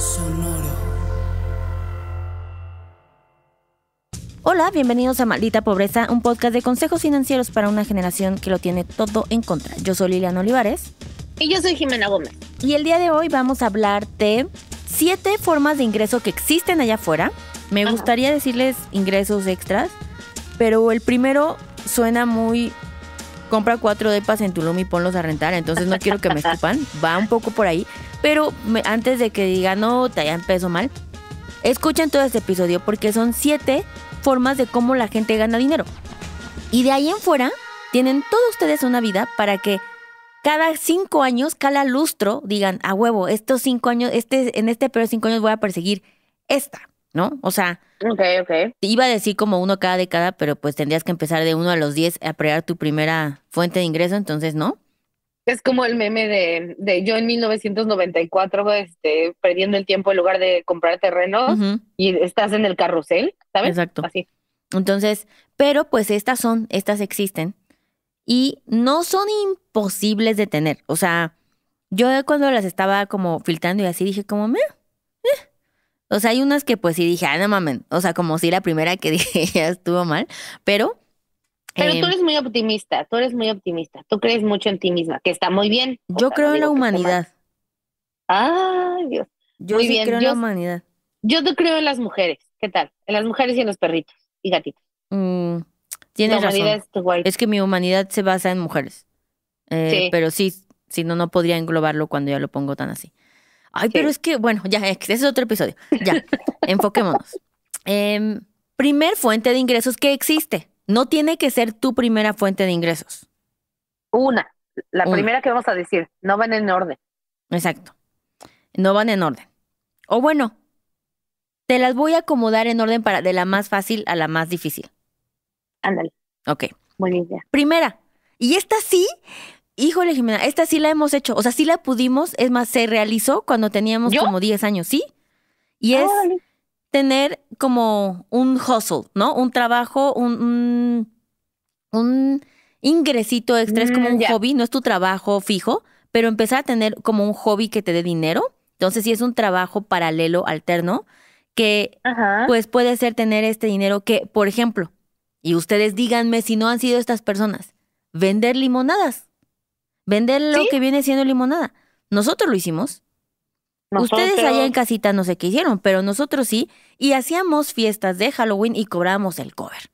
Sonoro. Hola, bienvenidos a Maldita Pobreza, un podcast de consejos financieros para una generación que lo tiene todo en contra. Yo soy Liliana Olivares. Y yo soy Jimena Gómez. Y el día de hoy vamos a hablar de siete formas de ingreso que existen allá afuera. Me gustaría decirles ingresos extras, pero el primero suena muy compra cuatro depas en Tulum y ponlos a rentar, entonces no quiero que me escupan, va un poco por ahí. Pero antes de que digan, no, te hayan peso mal, escuchen todo este episodio porque son siete formas de cómo la gente gana dinero. Y de ahí en fuera, tienen todos ustedes una vida para que cada cinco años, cada lustro, digan, a huevo, estos cinco años, este, en este periodo de cinco años voy a perseguir esta, ¿no? O sea, iba a decir como uno cada década, pero pues tendrías que empezar de uno a los diez a crear tu primera fuente de ingreso, entonces, ¿no? Es como el meme de, yo en 1994, este, perdiendo el tiempo en lugar de comprar terrenos y estás en el carrusel, ¿sabes? Exacto. Así. Entonces, pero pues estas son, estas existen y no son imposibles de tener. O sea, yo cuando las estaba como filtrando y así dije como, me? O sea, hay unas que pues sí dije, ah, no mames, O sea, como si la primera que dije ya estuvo mal, pero pero tú em, eres muy optimista, tú eres muy optimista, tú crees mucho en ti misma, que está muy bien. Yo creo en la humanidad. ¡Ay, Dios. Yo creo en la humanidad. Yo te creo en las mujeres, ¿qué tal? En las mujeres y en los perritos y gatitos. Mm, tienes razón. Es, es, que mi humanidad se basa en mujeres. Eh, pero sí, si no, no podría englobarlo cuando ya lo pongo tan así. Ay, pero es que, bueno, ya, ese es otro episodio. Ya, enfoquémonos. Em, primer fuente de ingresos que existe no tiene que ser tu primera fuente de ingresos. Una, la primera que vamos a decir, no van en orden. Exacto, no van en orden. O bueno, te las voy a acomodar en orden para de la más fácil a la más difícil. Ándale. Ok. Buena idea. Primera, y esta sí, híjole Jimena, esta sí la hemos hecho, o sea, sí la pudimos, es más, se realizó cuando teníamos como 10 años, ¿sí? Y es tener como un hustle, ¿no? Un trabajo, un, un, ingresito extra, es como mm, un hobby, no es tu trabajo fijo, pero empezar a tener como un hobby que te dé dinero. Entonces, si es un trabajo paralelo, alterno, que pues puede ser tener este dinero que, por ejemplo, y ustedes díganme si no han sido estas personas, vender limonadas, vender lo que viene siendo limonada. Nosotros lo hicimos, Ustedes allá en casita no sé qué hicieron, pero nosotros sí, y hacíamos fiestas de Halloween y cobramos el cover.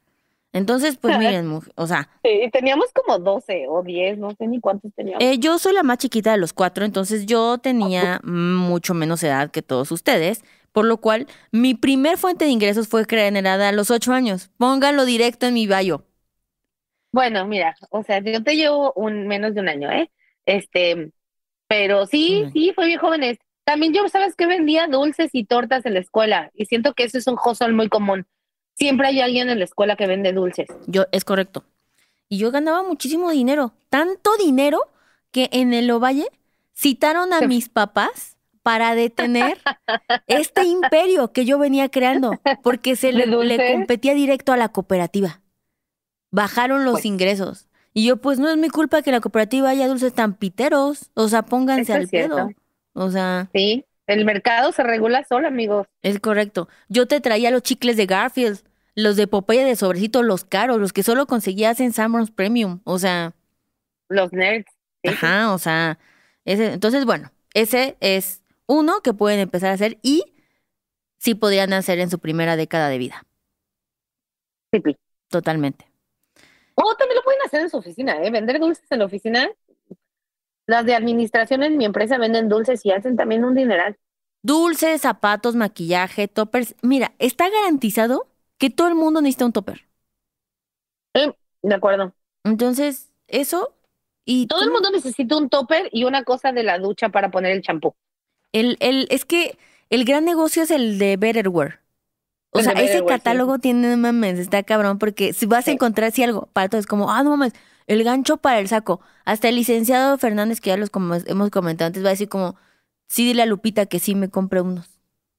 Entonces, pues miren, o sea. Sí, teníamos como 12 o 10, no sé ni cuántos teníamos. Eh, yo soy la más chiquita de los cuatro, entonces yo tenía mucho menos edad que todos ustedes, por lo cual mi primer fuente de ingresos fue generada a los ocho años. Pónganlo directo en mi bayo. Bueno, mira, o sea, yo te llevo un menos de un año, ¿eh? Este, pero sí, sí, fue bien este. También yo, ¿sabes que Vendía dulces y tortas en la escuela y siento que eso es un hustle muy común. Siempre hay alguien en la escuela que vende dulces. Yo, es correcto. Y yo ganaba muchísimo dinero, tanto dinero que en el Ovalle citaron a mis papás para detener este imperio que yo venía creando, porque se le, competía directo a la cooperativa. Bajaron los pues ingresos. Y yo, pues no es mi culpa que la cooperativa haya dulces tan O sea, pónganse al pedo. O sea. Sí, el mercado se regula solo, amigos. Es correcto. Yo te traía los chicles de Garfield, los de Popeye de sobrecito, los caros, los que solo conseguías en Samron's Premium. O sea. Los nerds. Ajá, o sea. Ese, entonces, bueno, ese es uno que pueden empezar a hacer y sí podrían hacer en su primera década de vida. Sí, sí. Totalmente. O oh, también lo pueden hacer en su oficina, ¿eh? Vender dulces en la oficina las de administración en mi empresa venden dulces y hacen también un dineral. Dulces, zapatos, maquillaje, toppers. Mira, está garantizado que todo el mundo necesita un topper. de acuerdo. Entonces, eso y todo el mundo necesita un topper y una cosa de la ducha para poner el champú. El, el, es que el gran negocio es el de Betterware. O sea, ese catálogo tiene mames, está cabrón, porque si vas a encontrar si algo para todo es como, ah, no mames, el gancho para el saco. Hasta el licenciado Fernández, que ya los hemos comentado antes, va a decir como, sí, dile a Lupita que sí me compre unos.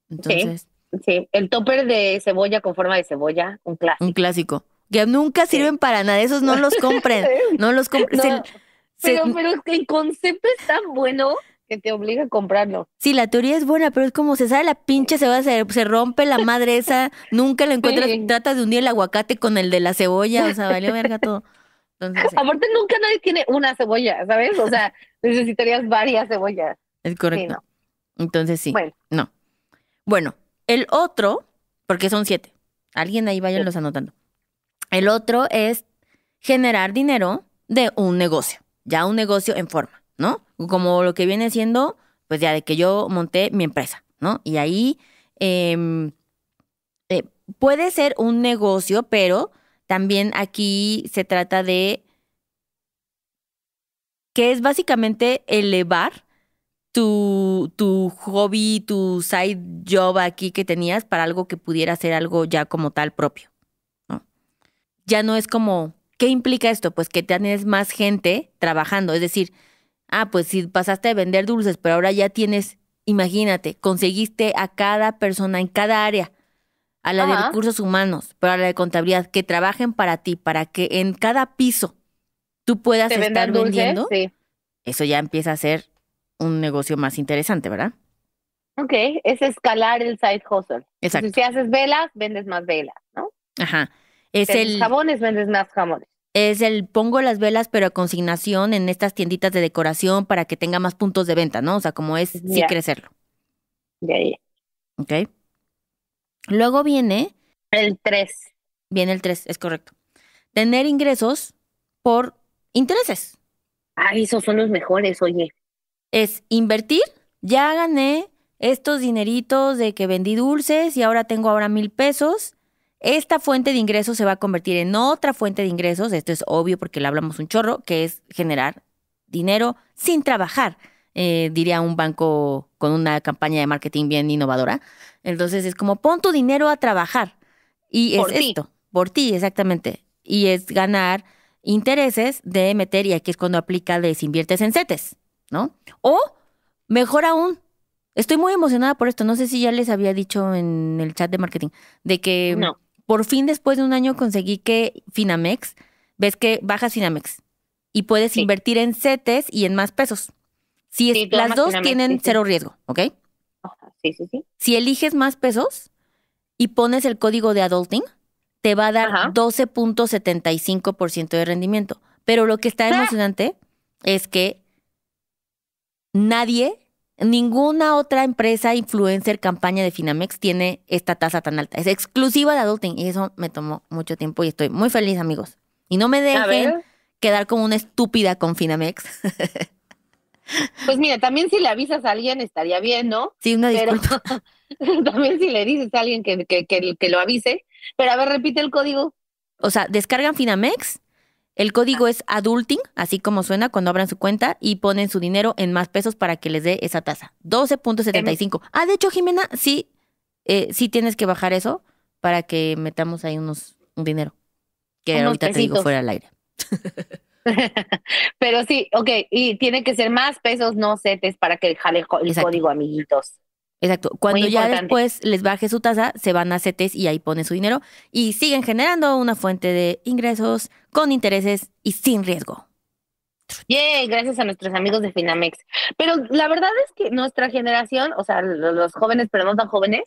Entonces. Sí, el topper de cebolla con forma de cebolla, un clásico. Un clásico. Que nunca sirven para nada, esos no los compren. no los compren. pero, pero el concepto es tan bueno que te obliga a comprarlo. Sí, la teoría es buena, pero es como se sabe la pinche se va a se rompe la madre esa, nunca lo encuentras, Trata tratas de unir el aguacate con el de la cebolla, o sea, valió verga todo. Aparte nunca nadie tiene una cebolla, ¿sabes? O sea, necesitarías varias cebollas. Es correcto. Entonces sí. Bueno. No. Bueno, el otro, porque son siete. Alguien ahí vayan los anotando. El otro es generar dinero de un negocio, ya un negocio en forma, ¿no? como lo que viene siendo, pues ya de que yo monté mi empresa, ¿no? Y ahí em, eh, puede ser un negocio, pero también aquí se trata de que es básicamente elevar tu, tu, hobby, tu side job aquí que tenías para algo que pudiera ser algo ya como tal propio. ¿no? Ya no es como, ¿qué implica esto? Pues que tienes más gente trabajando, es decir, Ah, pues si pasaste de vender dulces, pero ahora ya tienes, imagínate, conseguiste a cada persona en cada área, a la de recursos humanos, pero a la de contabilidad, que trabajen para ti, para que en cada piso tú puedas estar vendiendo. Eso ya empieza a ser un negocio más interesante, ¿verdad? Ok, es escalar el side hustle. Exacto. si haces velas, vendes más velas, ¿no? Ajá. si el... Jabones, vendes más jabones es el pongo las velas pero a consignación en estas tienditas de decoración para que tenga más puntos de venta, ¿no? O sea, como es sin sí crecerlo. Ya, ahí. Ok. Luego viene... El 3. Viene el 3, es correcto. Tener ingresos por intereses. Ah, esos son los mejores, oye. Es invertir, ya gané estos dineritos de que vendí dulces y ahora tengo ahora mil pesos esta fuente de ingresos se va a convertir en otra fuente de ingresos, esto es obvio porque le hablamos un chorro, que es generar dinero sin trabajar, eh, diría un banco con una campaña de marketing bien innovadora. Entonces es como pon tu dinero a trabajar. Y es esto, por ti, exactamente. Y es ganar intereses de meter, y aquí es cuando aplica desinviertes inviertes en CETES, ¿no? O mejor aún, Estoy muy emocionada por esto. No sé si ya les había dicho en el chat de marketing de que no por fin después de un año conseguí que Finamex, ves que bajas Finamex y puedes invertir en CETES y en más pesos. Si las dos tienen cero riesgo, ¿ok? Sí, sí, sí. Si eliges más pesos y pones el código de adulting, te va a dar 12.75% de rendimiento. Pero lo que está ah. emocionante es que nadie Ninguna otra empresa, influencer, campaña de Finamex tiene esta tasa tan alta. Es exclusiva de adulting y eso me tomó mucho tiempo y estoy muy feliz, amigos. Y no me dejen quedar como una estúpida con Finamex. Pues mira, también si le avisas a alguien estaría bien, ¿no? Sí, una disculpa. también si le dices a alguien que, que, que lo avise. Pero a ver, repite el código. O sea, descargan Finamex, el código es adulting, así como suena cuando abran su cuenta y ponen su dinero en más pesos para que les dé esa tasa. 12.75. Ah, de hecho, Jimena, sí, eh, sí tienes que bajar eso para que metamos ahí unos dinero. Que ahorita te digo fuera al aire. Pero sí, ok, y tiene que ser más pesos, no setes, para que jale el código, amiguitos. Exacto. Cuando ya después les baje su tasa, se van a CETES y ahí pone su dinero y siguen generando una fuente de ingresos con intereses y sin riesgo. Yay, gracias a nuestros amigos de Finamex. Pero la verdad es que nuestra generación, o sea, los jóvenes, pero no tan jóvenes,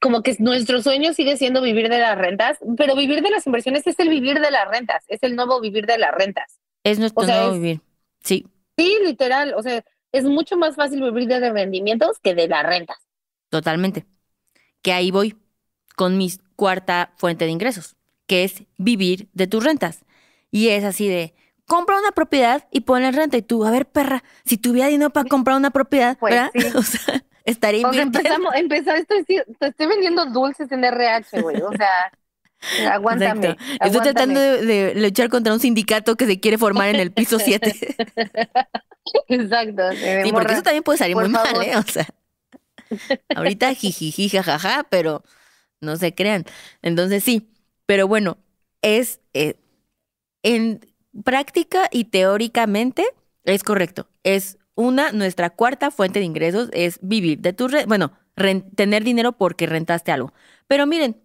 como que nuestro sueño sigue siendo vivir de las rentas, pero vivir de las inversiones es el vivir de las rentas, es el nuevo vivir de las rentas. Es nuestro nuevo vivir, sí. Sí, literal, o sea, es mucho más fácil vivir de rendimientos que de las rentas. Totalmente. Que ahí voy con mi cuarta fuente de ingresos, que es vivir de tus rentas. Y es así de, compra una propiedad y ponle renta. Y tú, a ver, perra, si tuviera dinero para comprar una propiedad, pues estaría invirtiendo. empezamos, empezamos estoy, te estoy vendiendo dulces en RH, güey. O sea, aguántame. Estoy tratando de, de, luchar contra un sindicato que se quiere formar en el piso 7. Exacto. y porque eso también puede salir muy mal, ¿eh? O sea, ahorita jijijija, jajaja, pero no se crean. Entonces sí, pero bueno, es eh, en práctica y teóricamente es correcto. Es una, nuestra cuarta fuente de ingresos es vivir de tu, bueno, tener dinero porque rentaste algo. Pero miren,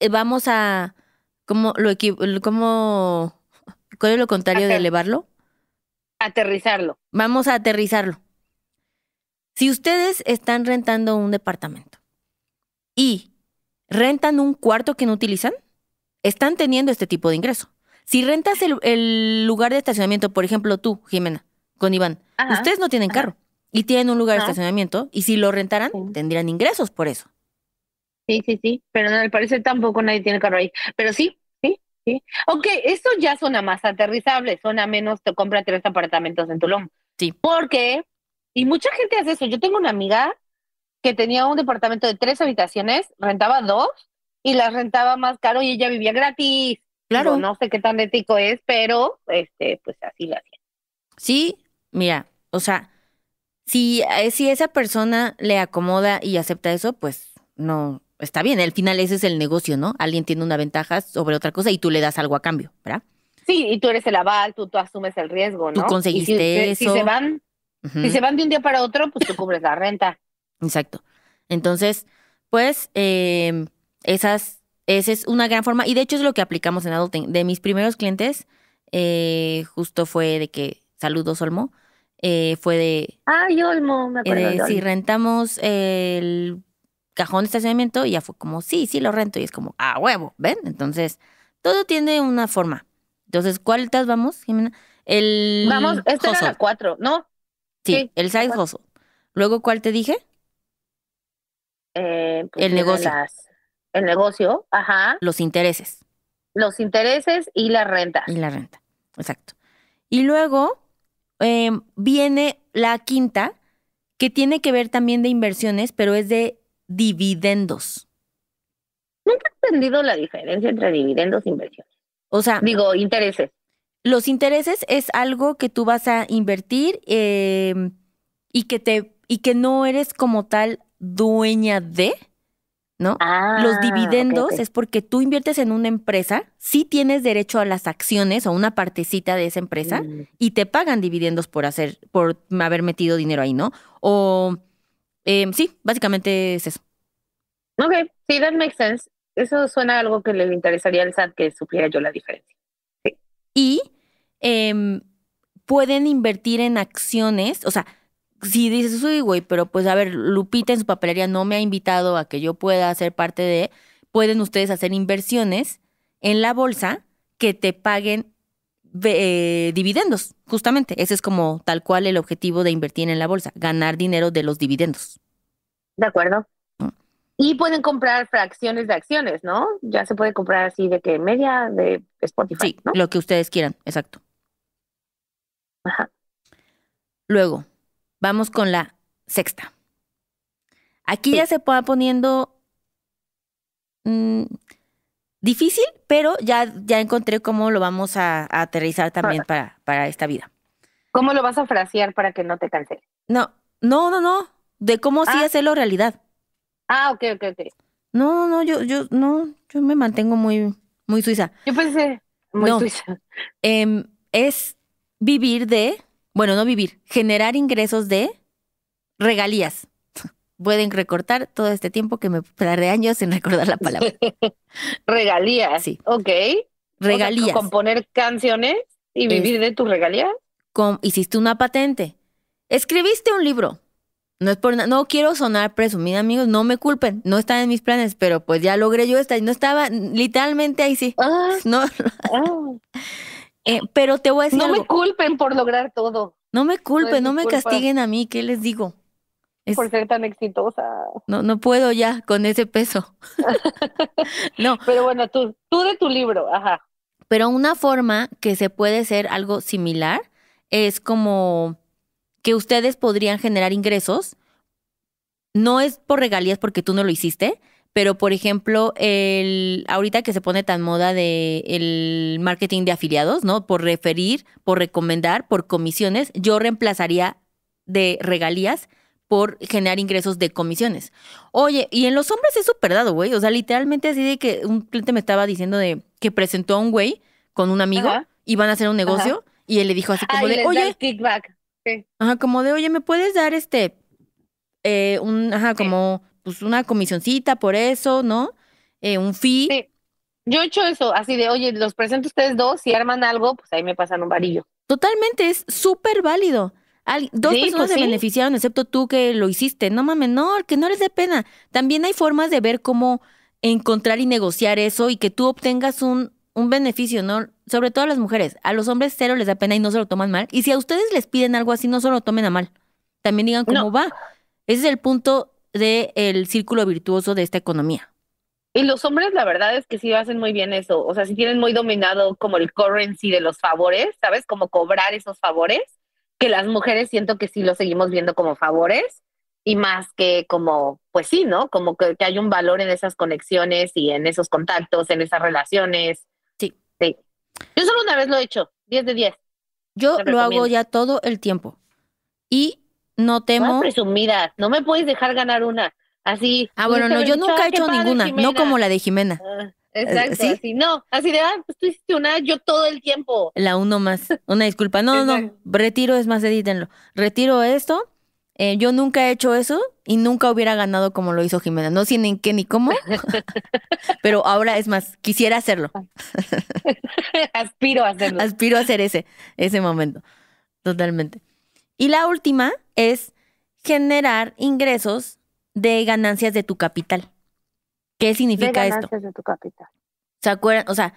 eh, vamos a, ¿cómo lo, como, ¿cuál es lo contrario de elevarlo? Aterrizarlo. Vamos a aterrizarlo. Si ustedes están rentando un departamento y rentan un cuarto que no utilizan, están teniendo este tipo de ingreso. Si rentas el, lugar de estacionamiento, por ejemplo, tú, Jimena, con Iván, ustedes no tienen carro y tienen un lugar de estacionamiento y si lo rentaran, tendrían ingresos por eso. Sí, sí, sí, pero no, me parece tampoco nadie tiene carro ahí. Pero sí, ¿Sí? Ok, eso ya suena más aterrizable, suena menos te compra tres apartamentos en Tulum. Sí. Porque, y mucha gente hace eso. Yo tengo una amiga que tenía un departamento de tres habitaciones, rentaba dos y las rentaba más caro y ella vivía gratis. Claro. no sé qué tan ético es, pero este, pues así lo hacía. Sí, mira, o sea, si, eh, si esa persona le acomoda y acepta eso, pues no, está bien, al final ese es el negocio, ¿no? Alguien tiene una ventaja sobre otra cosa y tú le das algo a cambio, ¿verdad? Sí, y tú eres el aval, tú, tú asumes el riesgo, ¿no? Tú conseguiste eso. Si, se van, se van de un día para otro, pues tú cubres la renta. Exacto. Entonces, pues, eh, esas, esa es una gran forma. Y de hecho es lo que aplicamos en Adulting. De mis primeros clientes, eh, justo fue de que, saludos Olmo, eh, fue de... Ay, Olmo, me acuerdo. De, Si rentamos el cajón de estacionamiento y ya fue como, sí, sí, lo rento. Y es como, a ah, huevo, ¿ven? Entonces, todo tiene una forma. Entonces, ¿cuál estás, vamos, Jimena? El. Vamos, este era la cuatro, ¿no? Sí, el side Luego, ¿cuál te dije? Eh, pues el negocio. el negocio, ajá. Los intereses. Los intereses y la renta. Y la renta, exacto. Y luego em, viene la quinta, que tiene que ver también de inversiones, pero es de dividendos. Nunca he entendido la diferencia entre dividendos e inversiones. O sea, digo, intereses. Los intereses es algo que tú vas a invertir em, y que te y que no eres como tal dueña de, ¿no? Ah, los dividendos es porque tú inviertes en una empresa, sí tienes derecho a las acciones o una partecita de esa empresa mm. y te pagan dividendos por hacer, por haber metido dinero ahí, ¿no? O Em, sí, básicamente es eso. Ok, sí, that makes sense. Eso suena a algo que le interesaría al SAT que supiera yo la diferencia. Y em, pueden invertir en acciones, o sea, si dices, uy, güey, pero pues a ver, Lupita en su papelería no me ha invitado a que yo pueda ser parte de, pueden ustedes hacer inversiones en la bolsa que te paguen eh, dividendos, justamente. Ese es como tal cual el objetivo de invertir en la bolsa, ganar dinero de los dividendos. De acuerdo. Mm. Y pueden comprar fracciones de acciones, ¿no? Ya se puede comprar así de que media de Spotify. Sí, lo que ustedes quieran, exacto. Ajá. Luego, vamos con la sexta. Aquí ya se va poniendo... Mm, difícil, pero ya, ya encontré cómo lo vamos a, aterrizar también para, para esta vida. ¿Cómo lo vas a frasear para que no te cancele? No, no, no, no. De cómo sí ah. hacerlo realidad. Ah, ok, ok, ok. No, no, yo, yo, no, yo me mantengo muy, muy suiza. Yo pensé, muy suiza. Em, es vivir de, bueno, no vivir, generar ingresos de regalías pueden recortar todo este tiempo que me tardé años en recordar la palabra. regalías. Sí. Ok. Regalías. componer canciones y vivir de tus regalías. hiciste una patente. Escribiste un libro. No es por no quiero sonar presumida, amigos, no me culpen, no están en mis planes, pero pues ya logré yo esta y no estaba literalmente ahí sí. Ah. no. Ah. Eh, pero te voy a decir No me culpen por lograr todo. No me culpen, no, me castiguen a mí, ¿qué les digo? por ser tan exitosa. No, no puedo ya con ese peso. no. Pero bueno, tú, tú de tu libro, ajá. Pero una forma que se puede hacer algo similar es como que ustedes podrían generar ingresos. No es por regalías porque tú no lo hiciste, pero por ejemplo, el, ahorita que se pone tan moda de el marketing de afiliados, ¿no? Por referir, por recomendar, por comisiones, yo reemplazaría de regalías por generar ingresos de comisiones. Oye, y en los hombres es super dado, güey. O sea, literalmente así de que un cliente me estaba diciendo de que presentó a un güey con un amigo, y van a hacer un negocio, y él le dijo así ah, como de, oye. Ajá, como de, oye, ¿me puedes dar este, eh, un, ajá, como, pues una comisioncita por eso, ¿no? Eh, un fee. Yo he hecho eso, así de, oye, los presento a ustedes dos, si arman algo, pues ahí me pasan un varillo. Totalmente, es súper válido dos personas pues se beneficiaron, excepto tú que lo hiciste. No mames, no, que no les dé pena. También hay formas de ver cómo encontrar y negociar eso y que tú obtengas un, un beneficio, ¿no? Sobre todo a las mujeres. A los hombres cero les da pena y no se lo toman mal. Y si a ustedes les piden algo así, no se lo tomen a mal. También digan cómo va. Ese es el punto del círculo virtuoso de esta economía. Y los hombres, la verdad es que sí hacen muy bien eso. O sea, si tienen muy dominado como el currency de los favores, ¿sabes? Como cobrar esos favores que las mujeres siento que sí lo seguimos viendo como favores y más que como, pues sí, ¿no? Como que, hay un valor en esas conexiones y en esos contactos, en esas relaciones. Sí. Sí. Yo solo una vez lo he hecho, 10 de 10. Yo lo hago ya todo el tiempo. Y no temo. No no me puedes dejar ganar una. Así. Ah, bueno, no, yo nunca he hecho ninguna, no como la de Jimena. Ah. Exacto, ¿Sí? no, así de, ah, pues tú hiciste yo todo el tiempo. La uno más, una disculpa, no, no, no, retiro es más, edítenlo, retiro esto, eh, yo nunca he hecho eso y nunca hubiera ganado como lo hizo Jimena, no sé ni qué ni cómo, pero ahora es más, quisiera hacerlo. Ah. Aspiro a hacerlo. Aspiro a hacer ese, ese momento, totalmente. Y la última es generar ingresos de ganancias de tu capital. ¿Qué significa esto? De tu capital. ¿Se acuerdan? O sea,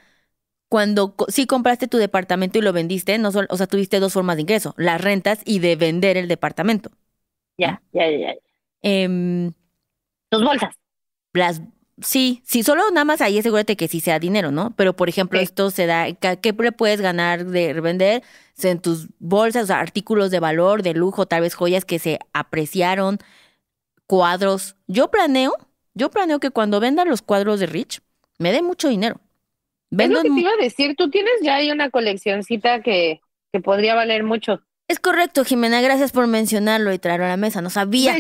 cuando sí compraste tu departamento y lo vendiste, no solo, o sea, tuviste dos formas de ingreso, las rentas y de vender el departamento. Ya, ya, ya. ya. Eh, Tus bolsas. Las, sí, sí, solo nada más ahí asegúrate que sí sea dinero, ¿no? Pero, por ejemplo, esto se da, ¿qué puedes ganar de vender? En tus bolsas, o sea, artículos de valor, de lujo, tal vez joyas que se apreciaron, cuadros. Yo planeo yo planeo que cuando venda los cuadros de Rich, me dé mucho dinero. es lo que te iba a decir, tú tienes ya ahí una coleccioncita que, podría valer mucho. Es correcto, Jimena, gracias por mencionarlo y traerlo a la mesa. No sabía.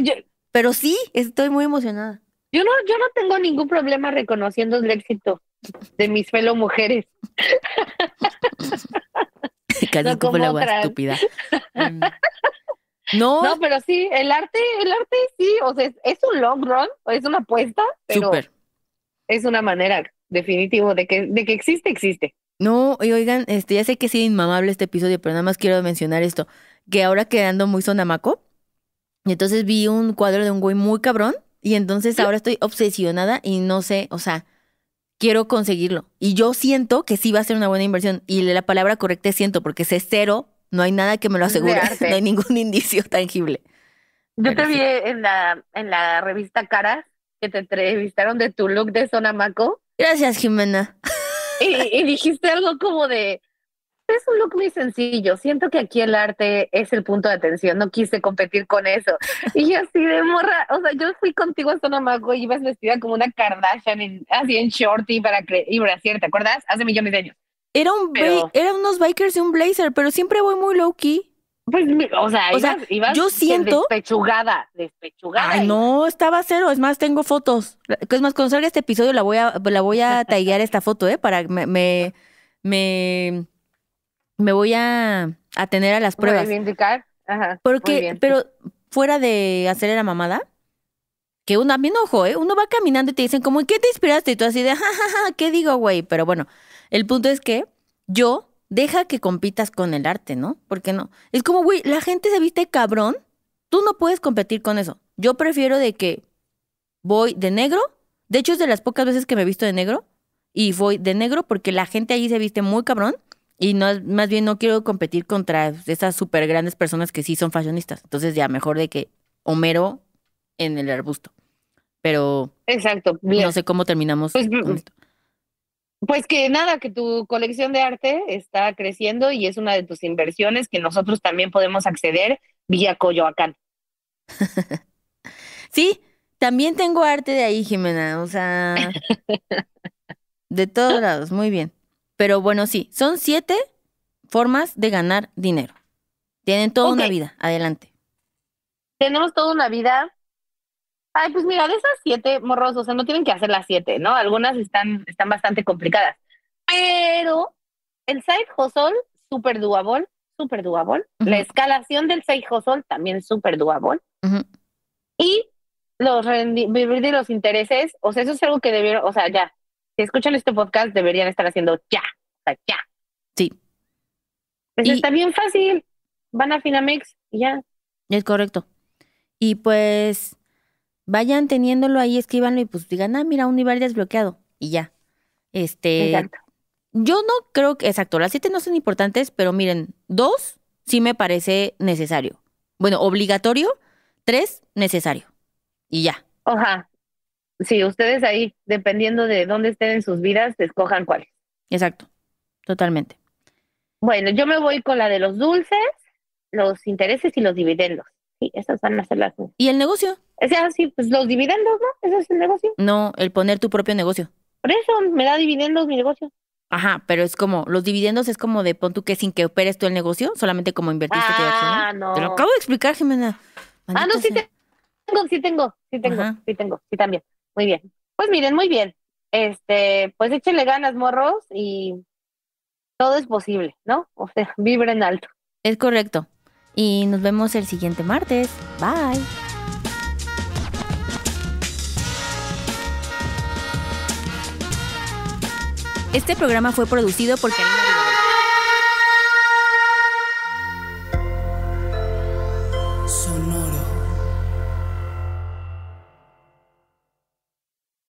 pero sí, estoy muy emocionada. Yo no, yo no tengo ningún problema reconociendo el éxito de mis fellow mujeres. Casi como la estúpida. Mm. No. pero sí, el arte, el arte sí, o sea, es, un long run, es una apuesta, pero es una manera definitiva de que, de que existe, existe. No, y oigan, este, ya sé que es inmamable este episodio, pero nada más quiero mencionar esto, que ahora quedando muy sonamaco, y entonces vi un cuadro de un güey muy cabrón, y entonces ahora estoy obsesionada y no sé, o sea, quiero conseguirlo. Y yo siento que sí va a ser una buena inversión, y la palabra correcta es siento, porque es cero no hay nada que me lo asegure, no hay ningún indicio tangible. Yo te vi en la, en la revista Caras que te entrevistaron de tu look de Sonamaco. Gracias, Jimena. Y, dijiste algo como de, es un look muy sencillo, siento que aquí el arte es el punto de atención, no quise competir con eso. Y yo así de morra, o sea, yo fui contigo a Sonamaco y ibas vestida como una Kardashian, así en shorty y, para y ¿te acuerdas? Hace millones de años. Era, un era unos bikers y un blazer, pero siempre voy muy low key. Pues, o sea, o yo siento. Despechugada, despechugada. no, estaba cero. Es más, tengo fotos. Es más, cuando salga este episodio la voy a, la voy a tallar esta foto, ¿eh? Para me, me, me, voy a tener a las pruebas. Reivindicar. Ajá. Porque, pero fuera de hacer la mamada, que uno, a mí no, ¿eh? Uno va caminando y te dicen como, ¿qué te inspiraste? Y tú así de, jajaja, ja, ja, ¿qué digo, güey? Pero bueno, el punto es que yo deja que compitas con el arte, ¿no? Porque no. Es como, güey, la gente se viste cabrón. Tú no puedes competir con eso. Yo prefiero de que voy de negro. De hecho, es de las pocas veces que me he visto de negro. Y voy de negro porque la gente allí se viste muy cabrón. Y no, más bien no quiero competir contra esas súper grandes personas que sí son fashionistas. Entonces ya mejor de que Homero en el arbusto. Pero Exacto, no sé cómo terminamos. Pues, con esto. Pues que nada, que tu colección de arte está creciendo y es una de tus inversiones que nosotros también podemos acceder vía Coyoacán. sí, también tengo arte de ahí, Jimena, o sea, de todos lados, muy bien. Pero bueno, sí, son siete formas de ganar dinero. Tienen toda una vida, adelante. Tenemos toda una vida Ay, pues mira, de esas siete morros, o sea, no tienen que hacer las siete, ¿no? Algunas están, están bastante complicadas. Pero el side hustle, súper doable, súper doable. La escalación del side hustle también súper doable. Y los vivir de los intereses, o sea, eso es algo que debieron, o sea, ya. Si escuchan este podcast, deberían estar haciendo ya, o sea, ya. Sí. Pues está bien fácil. Van a Finamex y ya. Es correcto. Y pues vayan teniéndolo ahí, escríbanlo y pues digan, ah, mira, un nivel desbloqueado y ya. Este. Exacto. Yo no creo que, exacto, las siete no son importantes, pero miren, dos sí me parece necesario. Bueno, obligatorio, tres, necesario. Y ya. Oja. Sí, ustedes ahí, dependiendo de dónde estén en sus vidas, escojan cuál. Exacto, totalmente. Bueno, yo me voy con la de los dulces, los intereses y los dividendos. Sí, esas van a ser ¿Y el negocio? Es así, pues los dividendos, ¿no? Ese es el negocio. No, el poner tu propio negocio. Por eso me da dividendos mi negocio. Ajá, pero es como, los dividendos es como de pon tú que sin que operes tú el negocio, solamente como invertiste ah, no. Te lo acabo de explicar, Jimena. ah, no, sí tengo, sí tengo, sí tengo, sí tengo, sí también. Muy bien. Pues miren, muy bien. Este, pues échenle ganas, morros, y todo es posible, ¿no? O sea, vibren alto. Es correcto. Y nos vemos el siguiente martes. Bye. Este programa fue producido por Karina